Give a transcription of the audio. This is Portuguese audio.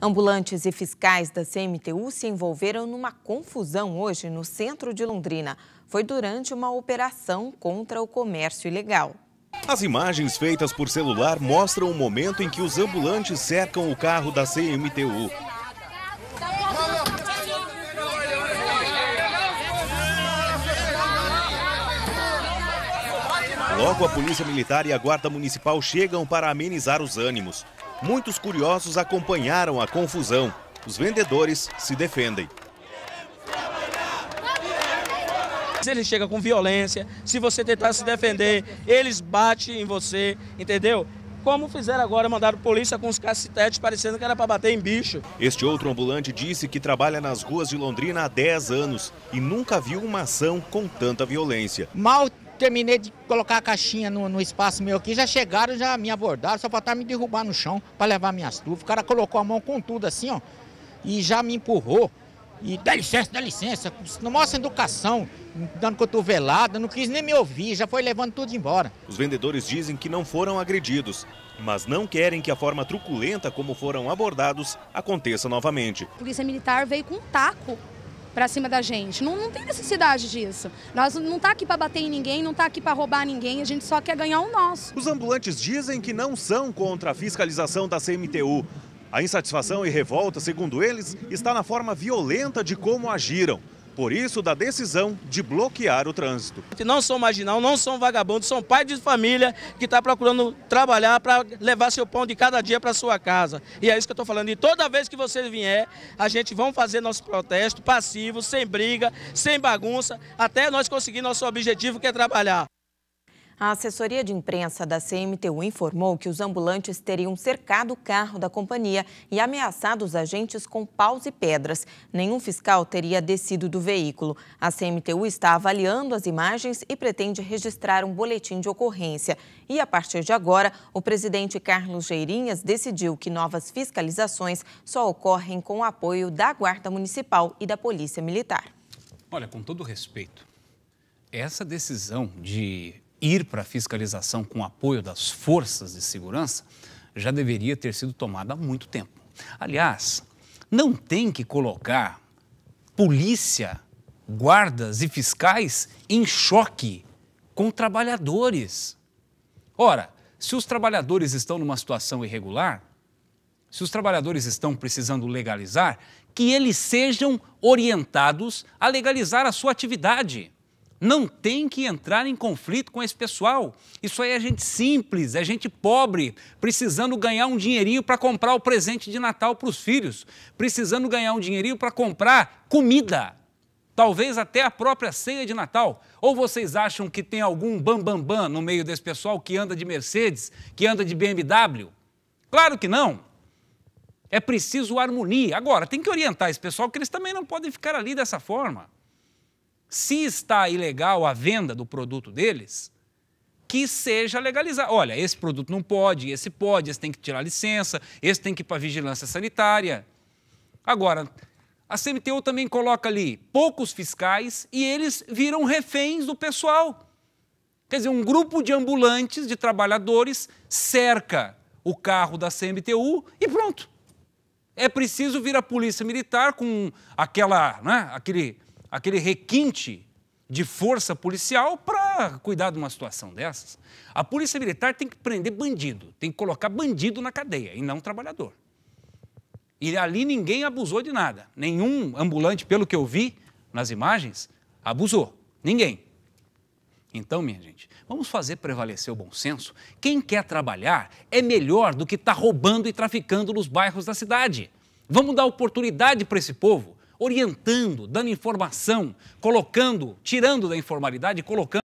Ambulantes e fiscais da CMTU se envolveram numa confusão hoje no centro de Londrina. Foi durante uma operação contra o comércio ilegal. As imagens feitas por celular mostram o momento em que os ambulantes cercam o carro da CMTU. Logo, a Polícia Militar e a Guarda Municipal chegam para amenizar os ânimos muitos curiosos acompanharam a confusão. Os vendedores se defendem. Eles chegam com violência, se você tentar se defender, eles batem em você, entendeu? Como fizeram agora, mandaram polícia com os cacetetes parecendo que era para bater em bicho. Este outro ambulante disse que trabalha nas ruas de Londrina há 10 anos e nunca viu uma ação com tanta violência. Mal terminei de colocar a caixinha no, no, espaço meu aqui, já chegaram, já me abordaram, só faltaram me derrubar no chão para levar minhas tufas. O cara colocou a mão com tudo assim, ó, e já me empurrou. E dá licença, dá licença, não mostra educação, dando cotovelada, não quis nem me ouvir, já foi levando tudo embora. Os vendedores dizem que não foram agredidos, mas não querem que a forma truculenta como foram abordados aconteça novamente. A polícia militar veio com um taco para cima da gente. Não, não tem necessidade disso. Nós não tá aqui para bater em ninguém, não tá aqui para roubar ninguém, a gente só quer ganhar o nosso. Os ambulantes dizem que não são contra a fiscalização da CMTU. A insatisfação e revolta, segundo eles, está na forma violenta de como agiram. Por isso, da decisão de bloquear o trânsito. Não são marginal, não são vagabundos, são pais de família que está procurando trabalhar para levar seu pão de cada dia para sua casa. E é isso que eu estou falando. E toda vez que você vier, a gente vai fazer nosso protesto passivo, sem briga, sem bagunça, até nós conseguir nosso objetivo que é trabalhar. A assessoria de imprensa da CMTU informou que os ambulantes teriam cercado o carro da companhia e ameaçado os agentes com paus e pedras. Nenhum fiscal teria descido do veículo. A CMTU está avaliando as imagens e pretende registrar um boletim de ocorrência. E a partir de agora, o presidente Carlos Geirinhas decidiu que novas fiscalizações só ocorrem com o apoio da Guarda Municipal e da Polícia Militar. Olha, com todo respeito, essa decisão de ir para a fiscalização com apoio das forças de segurança já deveria ter sido tomada há muito tempo. Aliás, não tem que colocar polícia, guardas e fiscais em choque com trabalhadores. Ora, se os trabalhadores estão numa situação irregular, se os trabalhadores estão precisando legalizar, que eles sejam orientados a legalizar a sua atividade não tem que entrar em conflito com esse pessoal. Isso aí é gente simples, é gente pobre, precisando ganhar um dinheirinho para comprar o presente de Natal para os filhos, precisando ganhar um dinheirinho para comprar comida, talvez até a própria ceia de Natal. Ou vocês acham que tem algum bambambam bam, bam no meio desse pessoal que anda de Mercedes, que anda de BMW? Claro que não. É preciso harmonia. Agora, tem que orientar esse pessoal que eles também não podem ficar ali dessa forma se está ilegal a venda do produto deles, que seja legalizado. Olha, esse produto não pode, esse pode, esse tem que tirar licença, esse tem que ir para vigilância sanitária. Agora, a CMTU também coloca ali poucos fiscais e eles viram reféns do pessoal. Quer dizer, um grupo de ambulantes, de trabalhadores, cerca o carro da CMTU e pronto. É preciso vir a polícia militar com aquela, né, aquele aquele requinte de força policial para cuidar de uma situação dessas. A polícia militar tem que prender bandido, tem que colocar bandido na cadeia e não trabalhador. E ali ninguém abusou de nada. Nenhum ambulante, pelo que eu vi nas imagens, abusou. Ninguém. Então, minha gente, vamos fazer prevalecer o bom senso. Quem quer trabalhar é melhor do que está roubando e traficando nos bairros da cidade. Vamos dar oportunidade para esse povo orientando, dando informação, colocando, tirando da informalidade, colocando